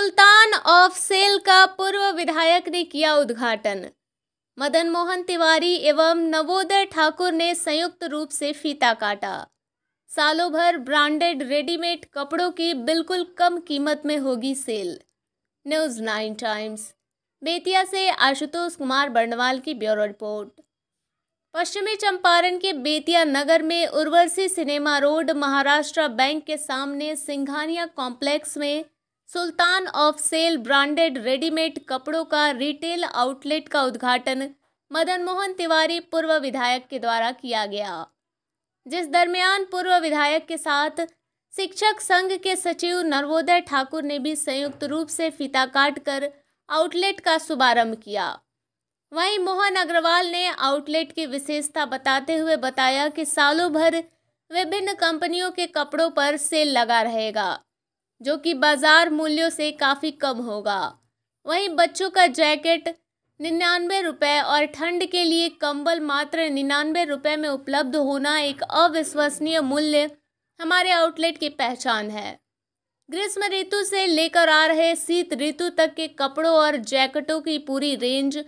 Sultan of cell का पूर्व विधायक ने किया उद्घाटन मदन मोहन तिवारी एवं नवोदय ठाकुर ने संयुक्त रूप से फीता काटा सालों भर ब्रांडेड रेडीमेड कपड़ों की बिल्कुल कम कीमत में होगी sale news nine times Bettiah से आशुतोष कुमार बर्णवाल की ब्यूरो रिपोर्ट पश्चिमी चंपारण के बेतिया नगर में Urvashi cinema road Maharashtra bank के सामने सिंघानिया कॉम्प्लेक्स में sultan of sale branded readymade कपड़ों का रिटेल आउटलेट का उद्घाटन मदन मोहन तिवारी पूर्व विधायक के द्वारा किया गया जिस दरमियान पूर्व विधायक के साथ शिक्षक संघ के सचिव नर्वोदय ठाकुर ने भी संयुक्त रूप से फीता काट कर आउटलेट का शुभारंभ किया वहीं मोहन अग्रवाल ने आउटलेट की विशेषता बताते हुए बताया कि सालों भर विभिन्न कंपनियों के कपड़ों पर सेल लगा रहेगा जो कि बाज़ार मूल्यों से काफ़ी कम होगा वहीं बच्चों का जैकेट निन्यानवे रुपये और ठंड के लिए कंबल मात्र निन्यानवे रुपये में उपलब्ध होना एक अविश्वसनीय मूल्य हमारे आउटलेट की पहचान है ग्रीष्म ऋतु से लेकर आ रहे शीत ऋतु तक के कपड़ों और जैकेटों की पूरी रेंज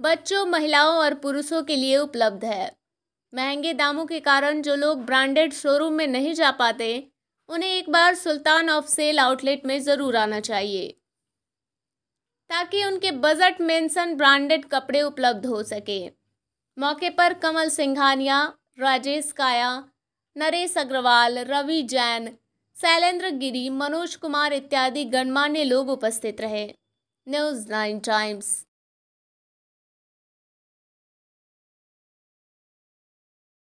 बच्चों महिलाओं और पुरुषों के लिए उपलब्ध है महंगे दामों के कारण जो लोग ब्रांडेड शोरूम में नहीं जा पाते उन्हें एक बार सुल्तान ऑफ सेल आउटलेट में ज़रूर आना चाहिए ताकि उनके बजट मेंशन ब्रांडेड कपड़े उपलब्ध हो सके मौके पर कमल सिंघानिया राजेश काया नरेश अग्रवाल रवि जैन शैलेंद्र गिरी मनोज कुमार इत्यादि गणमान्य लोग उपस्थित रहे न्यूज़ नाइन टाइम्स